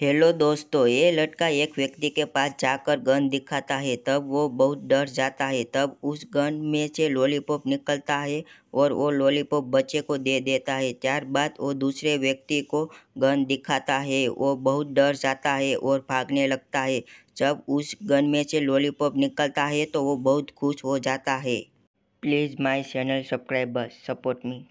hello दोस्तों ये लड़का एक व्यक्ति के पास जाकर गन दिखाता है तब वो बहुत डर जाता है तब उस गन में से लॉलीपॉप निकलता है और वो लॉलीपॉप बच्चे को दे देता है त्यार बाद वो दूसरे व्यक्ति को गन दिखाता है वो बहुत डर जाता है और भागने लगता है जब उस गन में से लॉलीपॉप निकलता है तो वो बहुत खुश हो जाता है please my channel subscriber support me